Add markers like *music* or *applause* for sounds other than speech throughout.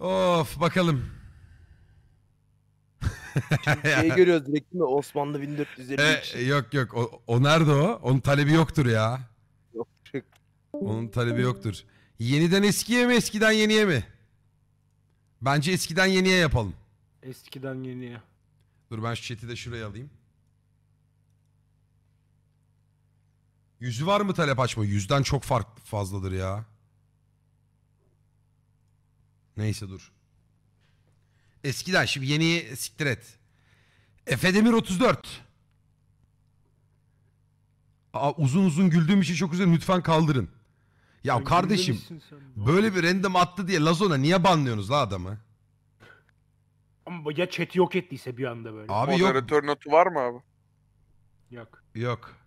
Of bakalım. Şeyi *laughs* görüyoruz direkt mi? Osmanlı 1453. E, yok yok o, o nerede o? Onun talebi yoktur ya. Yok. yok. Onun talebi yoktur. Yeniden eskiye mi eskiden yeniye mi? Bence eskiden yeniye yapalım. Eskiden yeniye. Dur ben şu chat'i de şuraya alayım. Yüzü var mı talep açma? Yüzden çok fark fazladır ya. Neyse dur. Eskiden şimdi yeni siktir et. Efe Demir 34. Aa, uzun uzun güldüğüm için çok üzüldüm. Lütfen kaldırın. Ya Sen kardeşim böyle bir random attı diye Lazona niye banlıyorsunuz la adamı? Ama ya chat'i yok ettiyse bir anda böyle. Abi yok. Moderatör notu var mı abi? Yok. Yok.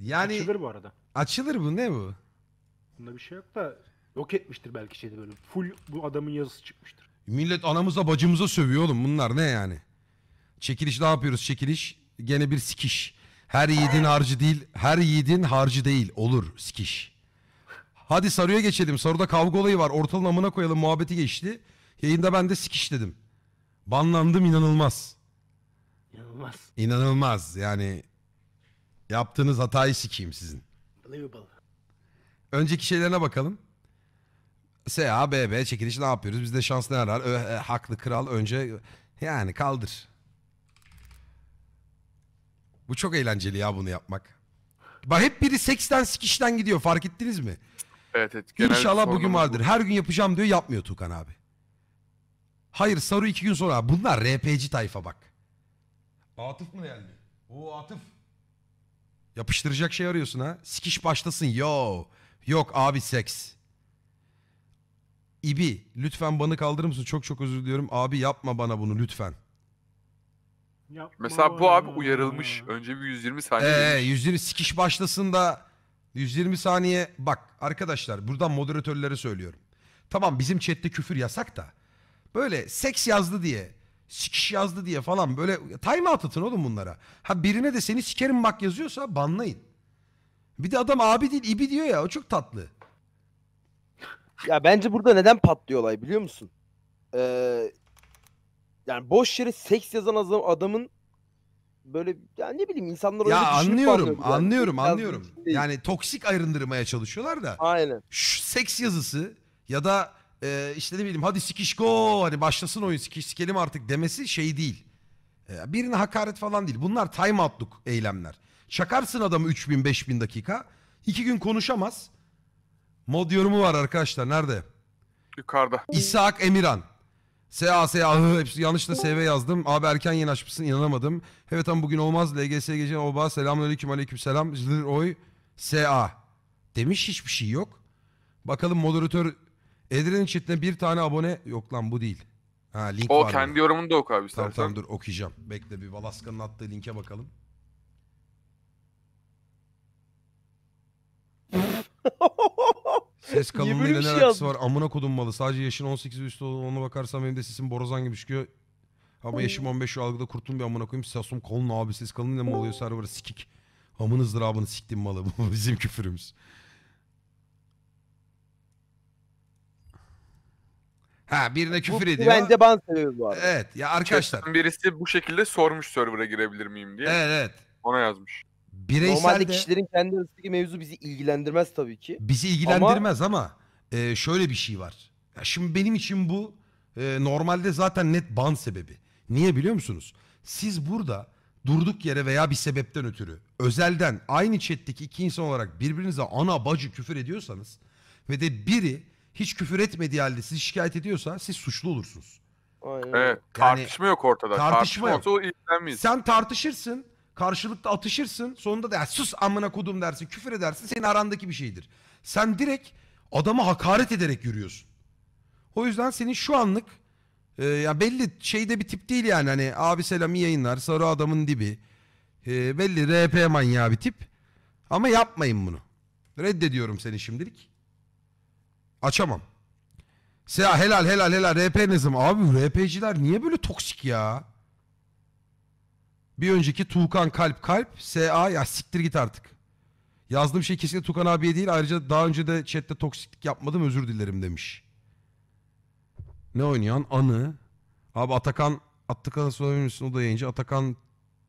Yani açılır bu arada. Açılır bu ne bu? Bunda bir şey yok da yok etmiştir belki şeyde böyle. Full bu adamın yazısı çıkmıştır. Millet anamıza bacımıza sövüyor oğlum bunlar ne yani? Çekiliş ne yapıyoruz çekiliş? Gene bir sikiş. Her yiğidin harcı değil, her yiğidin harcı değil. Olur sikiş. Hadi saruya geçelim. Saruda kavga olayı var. Ortalığın amına koyalım muhabbeti geçti. Yayında ben de sikiş dedim. Banlandım inanılmaz. İnanılmaz. İnanılmaz yani Yaptığınız hatayı sikeyim sizin. Önceki şeylerine bakalım. SA, BB çekilişi ne yapıyoruz? Bizde şans ne arar? Ö, e, haklı kral önce yani kaldır. Bu çok eğlenceli ya bunu yapmak. Bak hep biri seksten sikişten gidiyor fark ettiniz mi? Evet, evet. Genel İnşallah bugün sorunumuz bu. vardır. Her gün yapacağım diyor yapmıyor Tukan abi. Hayır Saru iki gün sonra. Bunlar RPG tayfa bak. Atıf mı geldi? Oo Atıf. Yapıştıracak şey arıyorsun ha. Sikiş başlasın. Yo. Yok abi seks. İbi lütfen bana kaldırır mısın? Çok çok özür diliyorum. Abi yapma bana bunu lütfen. Yapma Mesela bu abi uyarılmış. Önce bir 120 saniye. Ee, 120 sikiş başlasın da 120 saniye. Bak arkadaşlar buradan moderatörlere söylüyorum. Tamam bizim chatte küfür yasak da. Böyle seks yazdı diye sikiş yazdı diye falan böyle time out atın oğlum bunlara. Ha birine de seni sikerim bak yazıyorsa banlayın. Bir de adam abi değil ibi diyor ya o çok tatlı. Ya bence burada neden patlıyor olay biliyor musun? Ee, yani boş yere seks yazan adam, adamın böyle yani ne bileyim insanlar Ya öyle düşünüp anlıyorum, anlıyorum, Seks anlıyorum. Yani toksik ayrındırmaya çalışıyorlar da. Aynen. Şu seks yazısı ya da e, işte ne bileyim hadi sikiş go hani başlasın oyun sikiş sikelim artık demesi şey değil. E, birine hakaret falan değil. Bunlar time outluk eylemler. Çakarsın adamı 3000-5000 dakika. iki gün konuşamaz. Mod yorumu var arkadaşlar. Nerede? Yukarıda. İshak Emirhan. SA, SA, *laughs* hepsi yanlışla SV yazdım. Abi erken yeni açmışsın inanamadım. Evet ama bugün olmaz. LGS gece oba selamünaleyküm aleyküm selam. Zır oy SA. Demiş hiçbir şey yok. Bakalım moderatör Edren'in chatine bir tane abone yok lan bu değil. Ha link O var. kendi yorumunda yorumunu oku abi istersen. Tamam tamam dur okuyacağım. Bekle bir Valaska'nın attığı linke bakalım. Ses kalınlığıyla ne şey alakası var? Amına kodum malı. Sadece yaşın 18 üstü ona bakarsam benim de sesim borazan gibi çıkıyor. Ama yaşım 15 şu algıda kurtulun bir amına koyayım. Sasum kolun abi ses kalınlığıyla mı oluyor server'a sikik. Amınızdır abını siktim malı. *laughs* Bu bizim küfürümüz. Ha birine küfür bu, ediyor. Güvence ban sebebi bu arada. Evet ya arkadaşlar. Chatten birisi bu şekilde sormuş server'a girebilir miyim diye. Evet evet. Ona yazmış. Bireysel Normalde de, kişilerin kendi arasındaki mevzu bizi ilgilendirmez tabii ki. Bizi ilgilendirmez ama, ama e, şöyle bir şey var. Ya şimdi benim için bu e, normalde zaten net ban sebebi. Niye biliyor musunuz? Siz burada durduk yere veya bir sebepten ötürü özelden aynı chatteki iki insan olarak birbirinize ana bacı küfür ediyorsanız ve de biri hiç küfür etmediği halde sizi şikayet ediyorsa siz suçlu olursunuz. Aynen. Evet, tartışma yok ortada. Tartışma, tartışma yok. olsa Sen tartışırsın, karşılıklı atışırsın. Sonunda da "Ya sus amına kudum dersin, küfür edersin. Senin arandaki bir şeydir. Sen direkt adama hakaret ederek yürüyorsun. O yüzden senin şu anlık e, ya belli şeyde bir tip değil yani. Hani abi selamı yayınlar, sarı adamın dibi. E, belli RP manyağı bir tip. Ama yapmayın bunu. Reddediyorum seni şimdilik. Açamam. Seha helal helal helal RP Nazım. Abi RP'ciler niye böyle toksik ya? Bir önceki Tuğkan Kalp Kalp. SA ya siktir git artık. Yazdığım şey kesinlikle Tuğkan abiye değil. Ayrıca daha önce de chatte toksiklik yapmadım özür dilerim demiş. Ne oynayan? Anı. Abi Atakan Atakan'a sorabilir misin? O da yayıncı. Atakan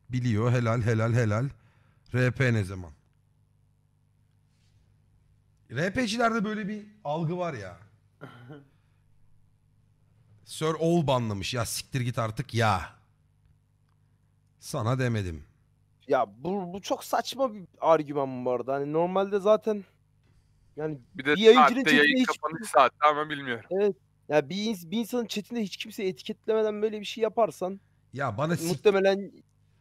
biliyor. Helal helal helal. RP ne zaman? RP'cilerde böyle bir algı var ya. *laughs* Sir Ol banlamış. Ya siktir git artık ya. Sana demedim. Ya bu, bu çok saçma bir argüman bu arada. Hani normalde zaten yani bir de bir yayıncının saatte yayın hiç... kapanış saati ama bilmiyorum. Evet. Ya bir, ins- bir insanın chatinde hiç kimse etiketlemeden böyle bir şey yaparsan Ya bana muhtemelen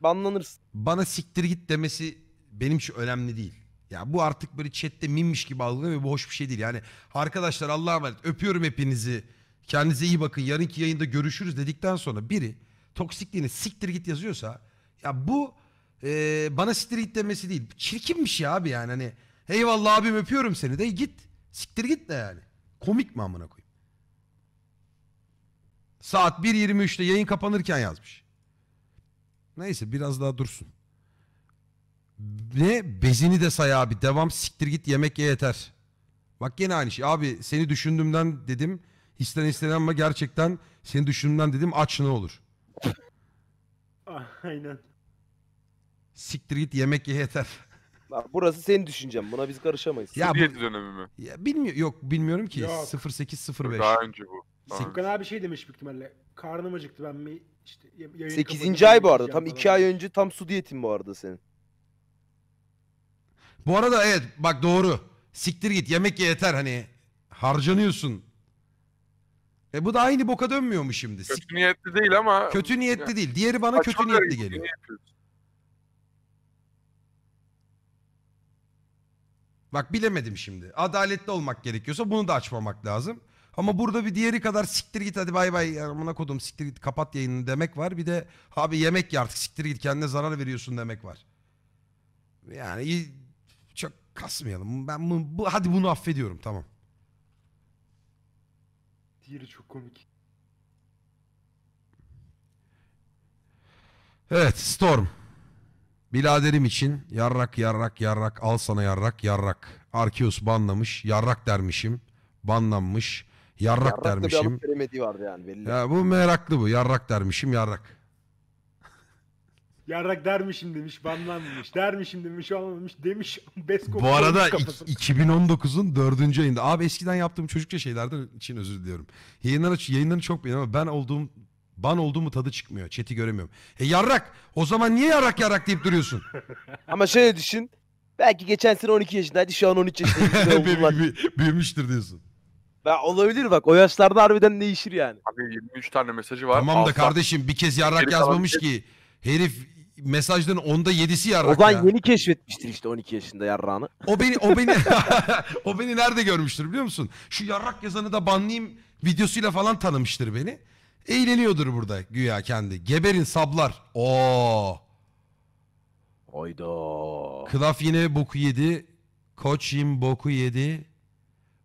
banlanırsın. bana siktir git demesi benim için önemli değil. Ya bu artık böyle chatte minmiş gibi algılıyor ve bu hoş bir şey değil. Yani arkadaşlar Allah'a emanet öpüyorum hepinizi. Kendinize iyi bakın yarınki yayında görüşürüz dedikten sonra biri toksikliğini siktir git yazıyorsa ya bu e, bana siktir git demesi değil. çirkin bir şey abi yani hani eyvallah abim öpüyorum seni de git siktir git de yani. Komik mi amına koyayım? Saat 1.23'te yayın kapanırken yazmış. Neyse biraz daha dursun. Ne bezini de say abi. Devam siktir git yemek ye yeter. Bak yine aynı şey. Abi seni düşündüğümden dedim. Histen histen ama gerçekten seni düşündüğümden dedim aç ne olur. *laughs* Aynen. Siktir git yemek ye yeter. Bak burası seni düşüneceğim Buna biz karışamayız. Ya, Hürriyet bu, dönemi mi? ya bilmiyor yok bilmiyorum ki. Yok. 05. Daha önce bu. Daha abi şey demiş büyük ihtimalle. Karnım acıktı ben mi işte 8. kapatayım, ay bu arada. Tam yiyeceğim 2 ay önce tam su diyetin bu arada senin. Bu arada evet bak doğru. Siktir git yemek ye yeter hani. Harcanıyorsun. E bu da aynı boka dönmüyor mu şimdi? Sik- Kötü niyetli değil ama Kötü niyetli değil. Diğeri bana kötü niyetli hareketini geliyor. yapıyorsun. Bak bilemedim şimdi. Adaletli olmak gerekiyorsa bunu da açmamak lazım. Ama burada bir diğeri kadar siktir git hadi bay bay amına kodum siktir git kapat yayını demek var. Bir de abi yemek ye artık siktir git kendine zarar veriyorsun demek var. Yani Kasmayalım. Ben bu, bu hadi bunu affediyorum tamam. Diğeri çok komik. Evet Storm. Biladerim için yarrak yarrak yarrak al sana yarrak yarrak. Arkeus banlamış yarrak dermişim banlanmış yarrak, yarrak dermişim. Yarrakta bir alıp yani belli. Ya, bu meraklı bu yarrak dermişim yarrak. Yarrak dermişim demiş, banlanmış. Dermişim demiş, olmamış demiş. *laughs* Besko Bu arada 2019'un dördüncü ayında. Abi eskiden yaptığım çocukça şeylerden için özür diliyorum. Yayınları, yayınları çok beğeniyorum ama ben olduğum Ban olduğumu tadı çıkmıyor. Chat'i göremiyorum. E yarrak! O zaman niye yarrak yarrak deyip duruyorsun? *laughs* Ama şöyle düşün. Belki geçen sene 12 yaşındaydı. Şu an 13 yaşında. Büyü- Büyümüştür diyorsun. Ya olabilir bak. O yaşlarda harbiden değişir yani. Abi 23 tane mesajı var. Tamam da kardeşim bir kez yarrak yazmamış ki. Şey- Herif mesajların onda yedisi yarrak Ozan ya. yeni keşfetmiştir işte 12 yaşında yarrağını. O beni o beni *laughs* *laughs* o beni nerede görmüştür biliyor musun? Şu yarrak yazanı da banlayayım videosuyla falan tanımıştır beni. Eğleniyordur burada güya kendi. Geberin sablar. Oo. Oydo. Klaf yine boku yedi. Koç yim boku yedi.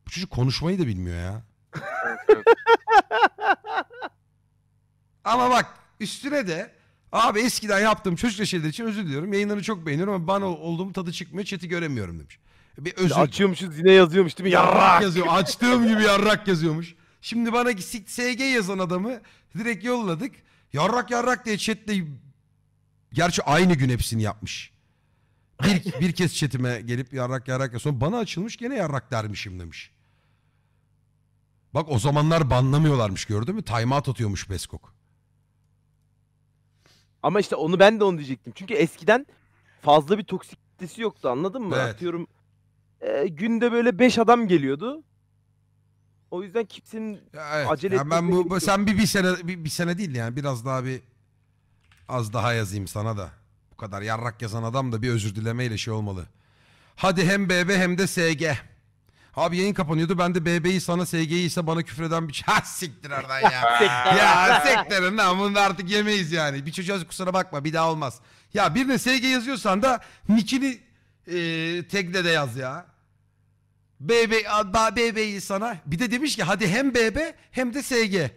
Bu çocuk konuşmayı da bilmiyor ya. *laughs* Ama bak üstüne de Abi eskiden yaptığım çocukla şeyler için özür diliyorum. Yayınlarını çok beğeniyorum ama bana olduğum tadı çıkmıyor. Chat'i göremiyorum demiş. E, bir özür. Açıyormuşuz yine yazıyormuş değil mi? Yarrak. Yazıyor. Açtığım gibi yarrak yazıyormuş. Şimdi bana SG yazan adamı direkt yolladık. Yarrak yarrak diye chatte gerçi aynı gün hepsini yapmış. Bir, *laughs* bir kez chatime gelip yarrak yarrak ya sonra bana açılmış gene yarrak dermişim demiş. Bak o zamanlar banlamıyorlarmış gördün mü? Timeout atıyormuş Beskok. Ama işte onu ben de onu diyecektim. Çünkü eskiden fazla bir toksik kitlesi yoktu anladın mı? Evet. Atıyorum e, günde böyle 5 adam geliyordu. O yüzden kimsenin ya evet. acele yani ben bu, bu sen bir bir sene bir, bir sene değil yani biraz daha bir az daha yazayım sana da. Bu kadar yarrak yazan adam da bir özür dilemeyle şey olmalı. Hadi hem BB hem de SG. Abi yayın kapanıyordu. Ben de BB'yi sana SG'yi ise bana küfreden bir *laughs* Ha siktir oradan ya. *laughs* ya siktirin lan bunu artık yemeyiz yani. Bir çocuğa kusura bakma bir daha olmaz. Ya birine SG yazıyorsan da nickini e, tagle de yaz ya. BB, a- BB'yi sana. Bir de demiş ki hadi hem BB hem de SG.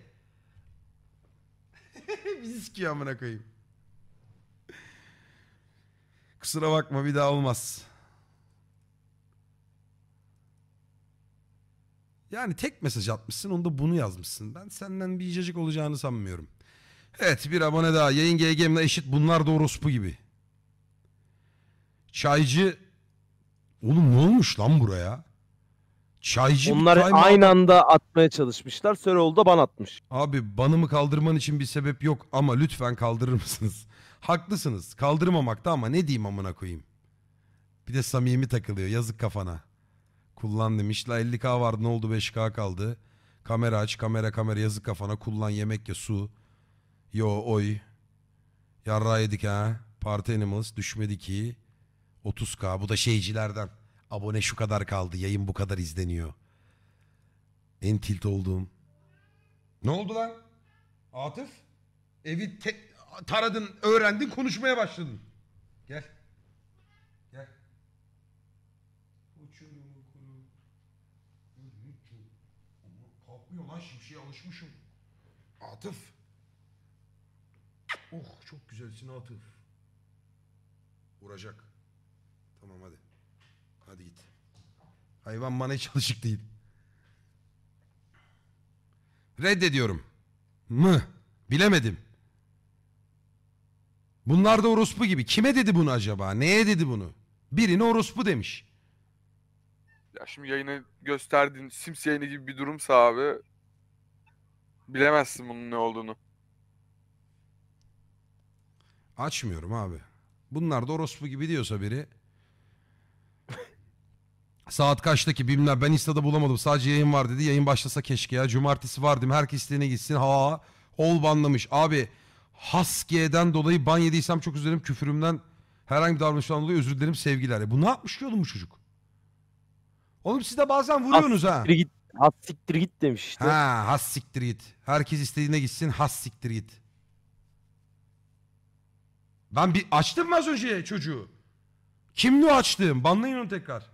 *laughs* Bizi sikiyor amına koyayım. Kusura bakma bir daha olmaz. Yani tek mesaj atmışsın onda bunu yazmışsın. Ben senden bir icacık olacağını sanmıyorum. Evet bir abone daha. Yayın GGM'le eşit bunlar da orospu gibi. Çaycı. Oğlum ne olmuş lan buraya? Çaycı Onlar time aynı anda atmaya çalışmışlar. Söroğlu oldu ban atmış. Abi banımı kaldırman için bir sebep yok ama lütfen kaldırır mısınız? *laughs* Haklısınız. Kaldırmamakta ama ne diyeyim amına koyayım. Bir de samimi takılıyor. Yazık kafana. Kullan demiş. La 50k vardı ne oldu 5k kaldı. Kamera aç kamera kamera yazık kafana. Kullan yemek ya su. Yo oy. Yarra yedik ha. Party Animals düşmedi ki. 30k bu da şeycilerden. Abone şu kadar kaldı yayın bu kadar izleniyor. En tilt olduğum. Ne oldu lan? Atıf? Evi te- taradın, öğrendin, konuşmaya başladın. Gel. Kokmuyor lan şimşeye alışmışım. Atıf. Oh çok güzelsin Atıf. Vuracak. Tamam hadi. Hadi git. Hayvan bana hiç alışık değil. Reddediyorum. Mı? Bilemedim. Bunlar da orospu gibi. Kime dedi bunu acaba? Neye dedi bunu? Birine orospu demiş. Ya şimdi yayını gösterdiğin Sims yayını gibi bir durumsa abi bilemezsin bunun ne olduğunu. Açmıyorum abi. Bunlar da orospu gibi diyorsa biri. Saat kaçtaki bilmem ben Insta'da bulamadım. Sadece yayın var dedi. Yayın başlasa keşke ya. Cumartesi var dedim. Herkes istediğine gitsin. Ha ol banlamış. Abi haskeden dolayı ban yediysem çok üzülürüm. Küfürümden herhangi bir davranıştan dolayı özür dilerim sevgiler. Ya e bu ne yapmış ki oğlum bu çocuk? Oğlum siz de bazen vuruyorsunuz ha. Siktir git. Has siktir git demiş işte. Ha has siktir git. Herkes istediğine gitsin has siktir git. Ben bir açtım mı az önce çocuğu? Kimli açtım? açtığım? Banlayın onu tekrar.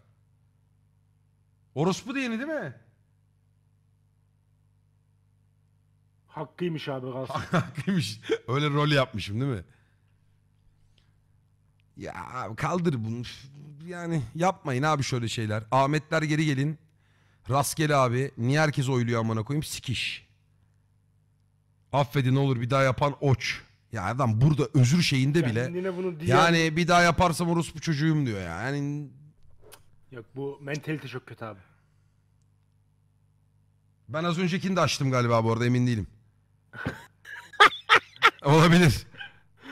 Orospu diyeni değil mi? Hakkıymış abi kalsın. *laughs* Hakkıymış. Öyle rol yapmışım değil mi? Ya kaldır bunu. Yani yapmayın abi şöyle şeyler. Ahmetler geri gelin. Rastgele abi. Niye herkes oyluyor amına koyayım? Sikiş. Affedin olur bir daha yapan oç. Ya adam burada özür şeyinde bile. bunu Yani bir daha yaparsam orospu çocuğum diyor ya. Yani Yok bu mentalite çok kötü abi. ben az öncekini de açtım galiba bu arada emin değilim. *laughs* Olabilir.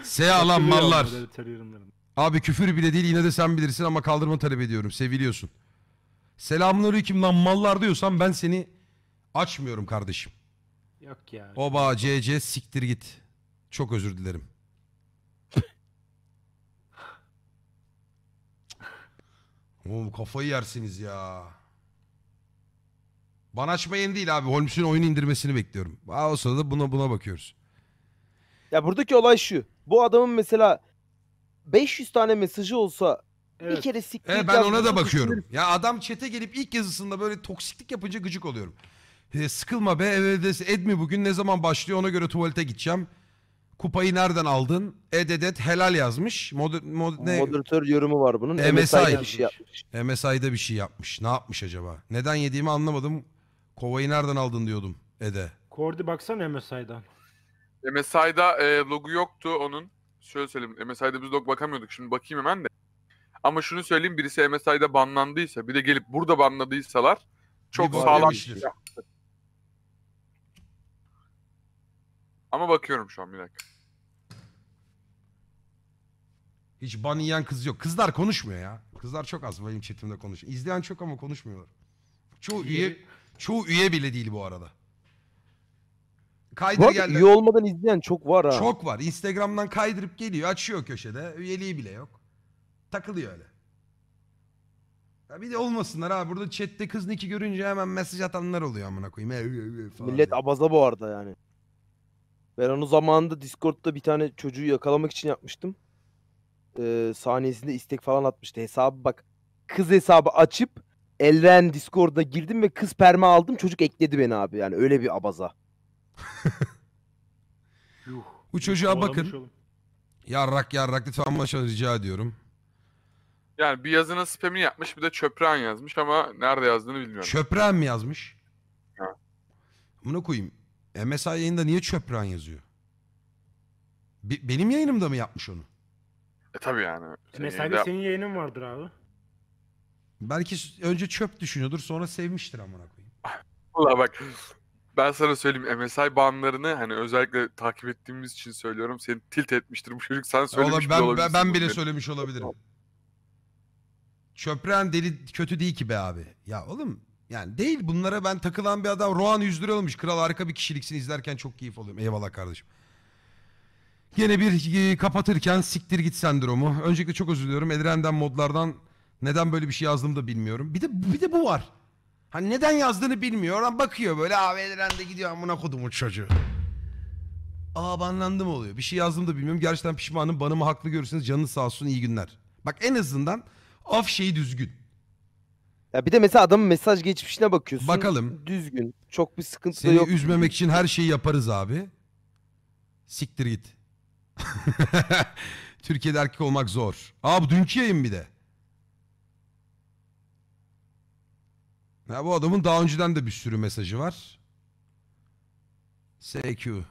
Seyalan mallar. Abi küfür bile değil yine de sen bilirsin ama kaldırma talep ediyorum. Seviliyorsun. Selamünaleyküm lan mallar diyorsan ben seni açmıyorum kardeşim. Yok ya. Oba CC siktir git. Çok özür dilerim. *laughs* Oğlum kafayı yersiniz ya. Bana açmayın değil abi. Holmes'un oyun indirmesini bekliyorum. Aa, o sırada buna buna bakıyoruz. Ya buradaki olay şu. Bu adamın mesela 500 tane mesajı olsa bir kere sikleyeceğim. E, ben ona da bakıyorum. Ya adam çete gelip ilk yazısında böyle toksiklik yapınca gıcık oluyorum. E, sıkılma be evde ed mi bugün ne zaman başlıyor ona göre tuvalete gideceğim. Kupayı nereden aldın? Ed ed helal yazmış. Mod, mod, ne? Moderatör yorumu var bunun. MSI. MSI'de bir şey yapmış. MSI'da bir şey yapmış. Ne yapmış acaba? Neden yediğimi anlamadım. Kovayı nereden aldın diyordum Ed'e. Kordi baksana MSI'dan. MSI'da e, logo yoktu onun şöyle söyleyeyim. MSI'de biz log bakamıyorduk. Şimdi bakayım hemen de. Ama şunu söyleyeyim birisi MSI'de banlandıysa bir de gelip burada banladıysalar çok Bir sağlam. bir şey. Ama bakıyorum şu an bir dakika. Hiç ban yiyen kız yok. Kızlar konuşmuyor ya. Kızlar çok az benim chatimde konuşuyor. İzleyen çok ama konuşmuyorlar. Çoğu üye, çoğu üye bile değil bu arada. Kaydır Bak, geldi. iyi olmadan izleyen çok var ha. Çok var. Instagram'dan kaydırıp geliyor. Açıyor köşede. Üyeliği bile yok. Takılıyor öyle. Ya bir de olmasınlar abi. Burada chatte kız niki görünce hemen mesaj atanlar oluyor amına koyayım. Millet abaza bu arada yani. Ben onu zamanında Discord'da bir tane çocuğu yakalamak için yapmıştım. Ee, saniyesinde istek falan atmıştı. Hesabı bak. Kız hesabı açıp Elren Discord'a girdim ve kız perma aldım. Çocuk ekledi beni abi yani. Öyle bir abaza. *laughs* Yuh. Bu çocuğa bakın. Oğlum. Yarrak yarrak lütfen başa rica ediyorum. Yani bir yazının spamini yapmış bir de çöpren yazmış ama nerede yazdığını bilmiyorum. Çöpren mi yazmış? Ha. Bunu koyayım. MSI yayında niye çöpren yazıyor? Be- benim yayınımda mı yapmış onu? E tabi yani. Senin MSI'de yayında... senin yayının vardır abi. Belki önce çöp düşünüyordur sonra sevmiştir amına koyayım. *laughs* Allah bak ben sana söyleyeyim MSI banlarını hani özellikle takip ettiğimiz için söylüyorum. Seni tilt etmiştir bu çocuk. Sen söylemiş Ola, ben, bile olabilirsin. Ben, ben bile söylemiş olabilirim. Çöpren deli kötü değil ki be abi. Ya oğlum yani değil bunlara ben takılan bir adam. Rohan 100 lira olmuş. Kral harika bir kişiliksin izlerken çok keyif alıyorum. Eyvallah kardeşim. Yine bir e, kapatırken siktir git sendromu. Öncelikle çok özür diliyorum. Edren'den modlardan neden böyle bir şey yazdım da bilmiyorum. Bir de bir de bu var. Hani neden yazdığını bilmiyor. Oradan bakıyor böyle AVL'den de gidiyor amına kodumun çocuğu. Aa banlandım oluyor. Bir şey yazdım da bilmiyorum. Gerçekten pişmanım. Banımı haklı görürseniz canınız sağ olsun. iyi günler. Bak en azından af şeyi düzgün. Ya bir de mesela adamın mesaj geçmişine bakıyorsun. Bakalım. Düzgün. Çok bir sıkıntı da Seni yok. üzmemek için her şeyi yaparız abi. Siktir git. *laughs* Türkiye'de erkek olmak zor. Aa bu dünkü yayın bir de. Ya bu adamın daha önceden de bir sürü mesajı var. SQ.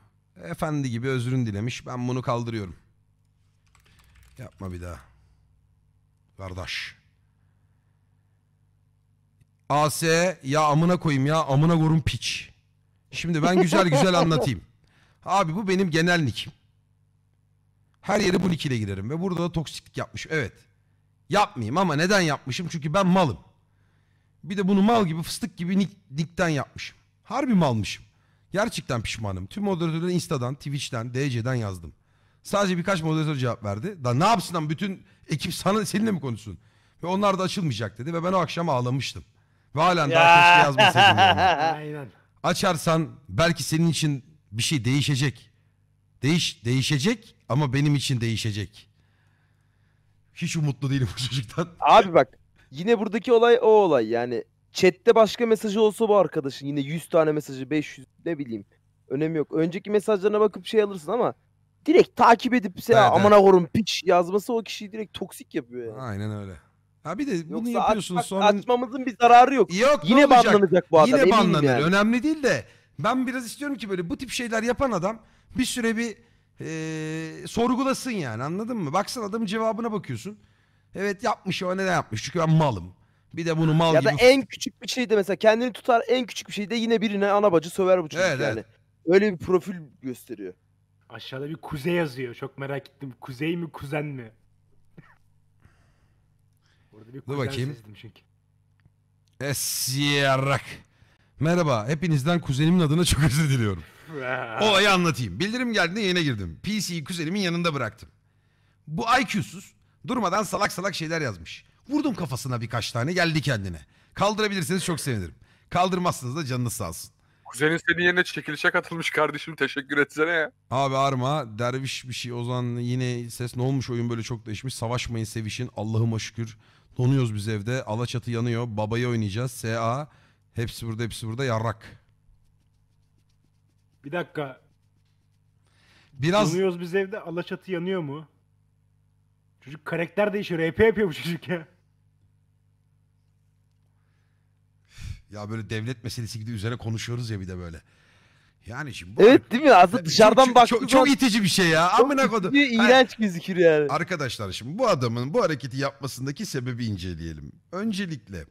Efendi gibi özrün dilemiş. Ben bunu kaldırıyorum. Yapma bir daha. Kardeş. AS ya amına koyayım ya amına gorun piç. Şimdi ben güzel güzel *laughs* anlatayım. Abi bu benim genel nikim. Her yere bu nikiyle girerim ve burada da toksiklik yapmış. Evet. Yapmayayım ama neden yapmışım? Çünkü ben malım. Bir de bunu mal gibi fıstık gibi nick, nickten yapmışım. Harbi malmışım. Gerçekten pişmanım. Tüm moderatörleri Insta'dan, Twitch'ten, DC'den yazdım. Sadece birkaç moderatör cevap verdi. Da ne yapsın lan bütün ekip sana seninle mi konuşsun? Ve onlar da açılmayacak dedi ve ben o akşam ağlamıştım. Ve halen daha Ya. keşke yazmasaydım. *laughs* Aynen. Açarsan belki senin için bir şey değişecek. Değiş değişecek ama benim için değişecek. Hiç umutlu değilim bu çocuktan. Abi bak Yine buradaki olay o olay yani. Chat'te başka mesajı olsa bu arkadaşın yine 100 tane mesajı 500 ne bileyim. Önemi yok. Önceki mesajlarına bakıp şey alırsın ama direkt takip edip size aman korun piç yazması o kişiyi direkt toksik yapıyor yani. Aynen öyle. Ha bir de bunu Yoksa yapıyorsunuz açmak- sonra... açmamızın bir zararı yok. Yok Yine banlanacak bu adam Yine banlanır. yani. Önemli değil de ben biraz istiyorum ki böyle bu tip şeyler yapan adam bir süre bir eee, sorgulasın yani anladın mı? Baksana adamın cevabına bakıyorsun. Evet yapmış ama neden yapmış? Çünkü ben malım. Bir de bunu mal ya gibi... Ya da en küçük bir şeyde mesela kendini tutar en küçük bir şeyde yine birine ana bacı söver bu çocuk evet, yani. Evet. Öyle bir profil gösteriyor. Aşağıda bir kuzey yazıyor. Çok merak ettim. Kuzey mi kuzen mi? Burada *laughs* bir kuzen Dur bakayım. sezdim çünkü. Esiyarrak. Merhaba, hepinizden kuzenimin adına çok özür diliyorum. *laughs* Olayı anlatayım. Bildirim geldiğinde yayına girdim. PC'yi kuzenimin yanında bıraktım. Bu IQ'suz Durmadan salak salak şeyler yazmış. Vurdum kafasına birkaç tane geldi kendine. Kaldırabilirseniz çok sevinirim. Kaldırmazsınız da canınız sağ olsun. Kuzenin senin yerine çekilişe katılmış kardeşim teşekkür etsene ya. Abi arma derviş bir şey Ozan yine ses ne olmuş oyun böyle çok değişmiş. Savaşmayın sevişin Allah'ıma şükür. Donuyoruz biz evde. Alaçatı yanıyor. Babayı oynayacağız. SA. Hepsi burada hepsi burada yarrak. Bir dakika. Biraz Donuyoruz biz evde. Alaçatı yanıyor mu? Çocuk karakter değişiyor. RP yapıyor bu çocuk ya. Ya böyle devlet meselesi gibi üzerine konuşuyoruz ya bir de böyle. Yani şimdi bu Evet değil mi? Aslında dışarıdan çok, çok, çok, itici bir şey ya. Amına koydum. kodum. İğrenç gözükür yani. Arkadaşlar şimdi bu adamın bu hareketi yapmasındaki sebebi inceleyelim. Öncelikle *laughs*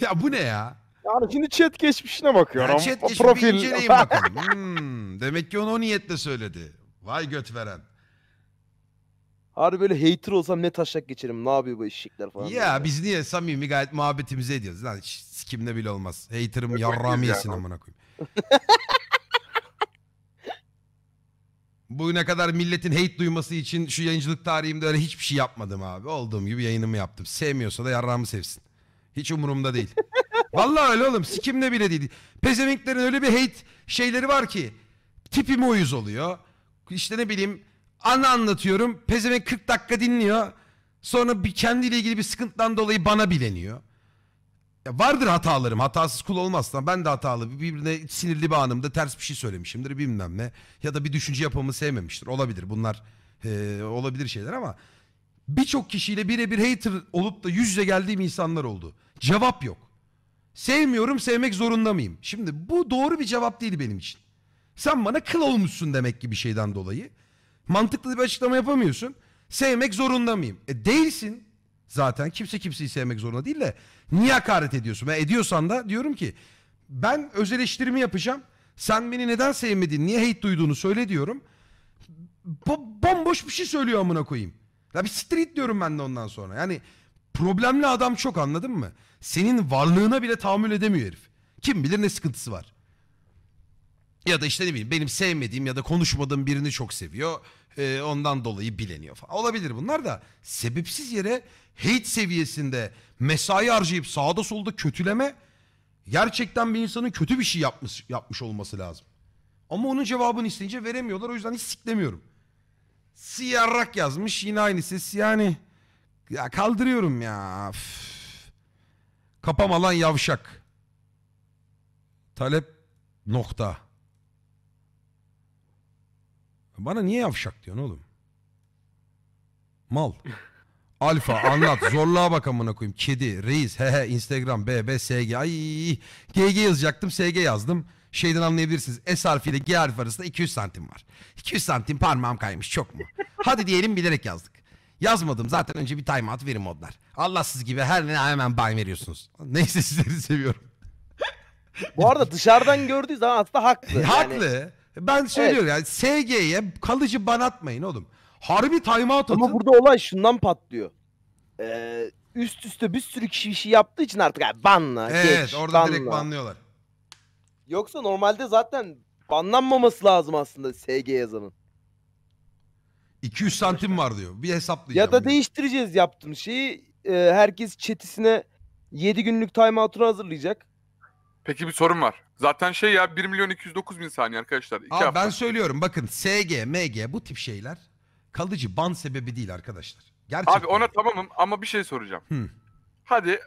ya bu ne ya? Yani şimdi chat geçmişine bakıyorum. Yani chat geçmişine bir inceleyin bakalım. hmm, demek ki onu o niyetle söyledi. Vay göt veren. Harbi böyle hater olsam ne taşak geçerim. Ne yapıyor bu eşekler falan. Ya böyle. biz niye samimi gayet muhabbetimizi ediyoruz. Lan hiç bile olmaz. Hater'ım yarrağımı yesin amına Bu ne kadar milletin hate duyması için şu yayıncılık tarihimde öyle hiçbir şey yapmadım abi. Olduğum gibi yayınımı yaptım. Sevmiyorsa da yarrağımı sevsin. Hiç umurumda değil. *laughs* Vallahi öyle oğlum. Sikimde bile değil. Pezevenklerin öyle bir hate şeyleri var ki. Tipime uyuz oluyor. İşte ne bileyim Anı anlatıyorum. Pezevenk 40 dakika dinliyor. Sonra bir kendiyle ilgili bir sıkıntıdan dolayı bana bileniyor. Ya vardır hatalarım. Hatasız kul olmaz. Ben de hatalı. Birbirine sinirli bir anımda ters bir şey söylemişimdir bilmem ne. Ya da bir düşünce yapımı sevmemiştir. Olabilir. Bunlar e, olabilir şeyler ama birçok kişiyle birebir hater olup da yüz yüze geldiğim insanlar oldu. Cevap yok. Sevmiyorum, sevmek zorunda mıyım? Şimdi bu doğru bir cevap değil benim için. Sen bana kıl olmuşsun demek ki bir şeyden dolayı. Mantıklı bir açıklama yapamıyorsun. Sevmek zorunda mıyım? E değilsin zaten. Kimse kimseyi sevmek zorunda değil de niye hakaret ediyorsun? Ve ediyorsan da diyorum ki ben öz eleştirimi yapacağım. Sen beni neden sevmedin, niye hate duyduğunu söyle diyorum. Bo- bomboş bir şey söylüyor amına koyayım. Ya bir street diyorum ben de ondan sonra. Yani problemli adam çok anladın mı? Senin varlığına bile tahammül edemiyor herif. Kim bilir ne sıkıntısı var. Ya da işte ne bileyim benim sevmediğim ya da konuşmadığım birini çok seviyor. Ee, ondan dolayı bileniyor falan. Olabilir bunlar da sebepsiz yere hate seviyesinde mesai harcayıp sağda solda kötüleme gerçekten bir insanın kötü bir şey yapmış yapmış olması lazım. Ama onun cevabını isteyince veremiyorlar o yüzden hiç siklemiyorum. Siyarrak yazmış yine aynı ses yani ya kaldırıyorum ya. Üf. Kapam alan yavşak. Talep nokta. Bana niye yavşak diyorsun oğlum? Mal. *laughs* Alfa anlat zorluğa bak amına koyayım. Kedi, reis, he he Instagram, BB, SG. Ay GG yazacaktım SG yazdım. Şeyden anlayabilirsiniz. S ile G harfi arasında 200 santim var. 200 santim parmağım kaymış çok mu? Hadi diyelim bilerek yazdık. Yazmadım zaten önce bir timeout verim modlar. Allahsız gibi her ne hemen ban veriyorsunuz. Neyse sizleri seviyorum. Bu arada dışarıdan gördüğü zaman aslında haklı. E, haklı. Yani ben söylüyorum şey evet. yani SG'ye kalıcı ban atmayın oğlum. Harbi timeout atın. Ama burada olay şundan patlıyor. Ee, üst üste bir sürü kişi bir şey yaptığı için artık yani banla, evet, geç, orada banla. direkt banlıyorlar. Yoksa normalde zaten banlanmaması lazım aslında SG yazanın. 200 santim var diyor. Bir hesaplayacağım. Ya da bunu. değiştireceğiz yaptığım şeyi. Ee, herkes çetisine 7 günlük time outunu hazırlayacak. Peki bir sorun var. Zaten şey ya 1 milyon 209 bin saniye arkadaşlar. İki Abi hafta. ben söylüyorum bakın SG, MG bu tip şeyler kalıcı ban sebebi değil arkadaşlar. Gerçekten. Abi ona tamamım ama bir şey soracağım. Hı. Hadi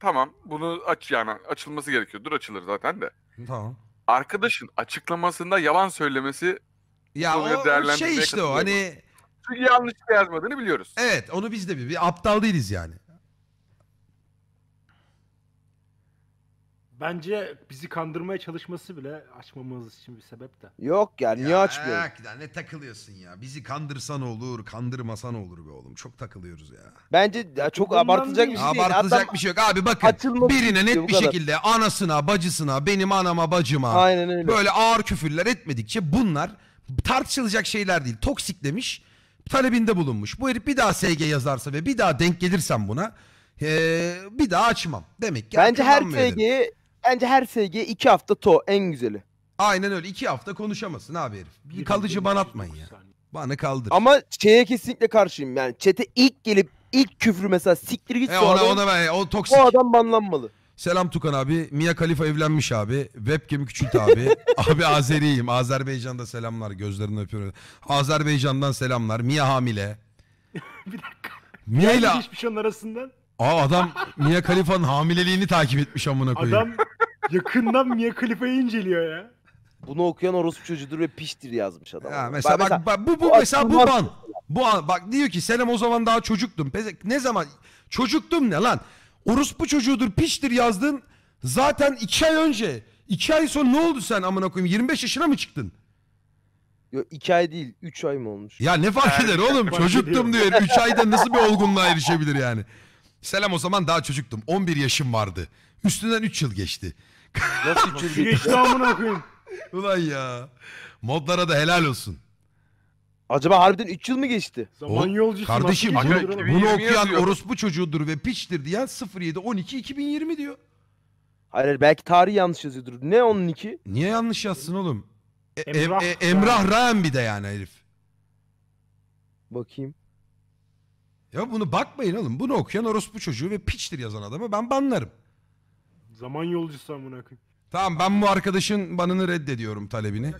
tamam bunu aç yani açılması gerekiyor. Dur açılır zaten de. Tamam. Arkadaşın açıklamasında yalan söylemesi ya o şey işte o hani Çünkü yanlış şey yazmadığını biliyoruz. evet onu biz de bir, bir aptal değiliz yani. Bence bizi kandırmaya çalışması bile açmamamız için bir sebep de. Yok ya niye açmıyor? hakikaten ne takılıyorsun ya. Bizi kandırsan olur, kandırmasan olur be oğlum. Çok takılıyoruz ya. Bence ya çok Bundan abartılacak bir şey değil. Abartılacak Adam- bir şey yok. Abi bakın birine net şey bir şekilde anasına, bacısına, benim anama, bacıma Aynen öyle. böyle ağır küfürler etmedikçe bunlar tartışılacak şeyler değil. demiş, talebinde bulunmuş. Bu herif bir daha SG yazarsa ve bir daha denk gelirsem buna eee, bir daha açmam. Demek ki Bence her arkadan Bence her SG 2 hafta to en güzeli. Aynen öyle. iki hafta konuşamasın abi herif. Bir kalıcı ban atmayın ya. Bana kaldır. Ama şeye kesinlikle karşıyım yani. Çete ilk gelip ilk küfrü mesela siktir git E ona, adam, ona ben, o toksik. o adam banlanmalı. Selam Tukan abi. Mia Khalifa evlenmiş abi. Webcam'i küçült abi. *laughs* abi Azeriyim. Azerbaycan'da selamlar. Gözlerini öpüyorum. Azerbaycan'dan selamlar. Mia hamile. *laughs* Bir dakika. Mia ile Geldi geçmiş şey onun arasından. Aa adam Mia Khalifa'nın hamileliğini takip etmiş amına koyayım. Adam yakından Mia Khalifa'yı inceliyor ya. Bunu okuyan orospu çocuğudur ve piştir yazmış adam. Ya mesela bak, bak, bak bu, bu mesela bu ban. Bu an, bak diyor ki senem o zaman daha çocuktum. Ne zaman çocuktum ne lan? Orospu çocuğudur piştir yazdın. Zaten iki ay önce. iki ay sonra ne oldu sen amına koyayım? 25 yaşına mı çıktın? Yo, iki ay değil 3 ay mı olmuş? Ya ne fark eder oğlum? Şey çocuktum diyor. 3 ayda nasıl bir olgunluğa erişebilir yani? Selam o zaman daha çocuktum. 11 yaşım vardı. Üstünden 3 yıl geçti. Nasıl *laughs* yıl Geçti amına koyayım. Ulan ya. Modlara da helal olsun. Acaba harbiden 3 yıl mı geçti? Zaman yolcusu. Kardeşim hani bunu, oğlum? bunu 2020 okuyan orospu çocuğudur ve piçtir diyen 07 12 2020 diyor. Hayır hayır, belki tarih yanlış yazıyordur. Ne onun iki? Niye yanlış yazsın oğlum? E- Emrah. Emrah, e- Emrah Rahim bir de yani herif. Bakayım. Ya bunu bakmayın oğlum. Bunu okuyan orospu çocuğu ve piçtir yazan adamı ben banlarım. Zaman yolcusu amına koyayım. Tamam ben bu arkadaşın banını reddediyorum talebini.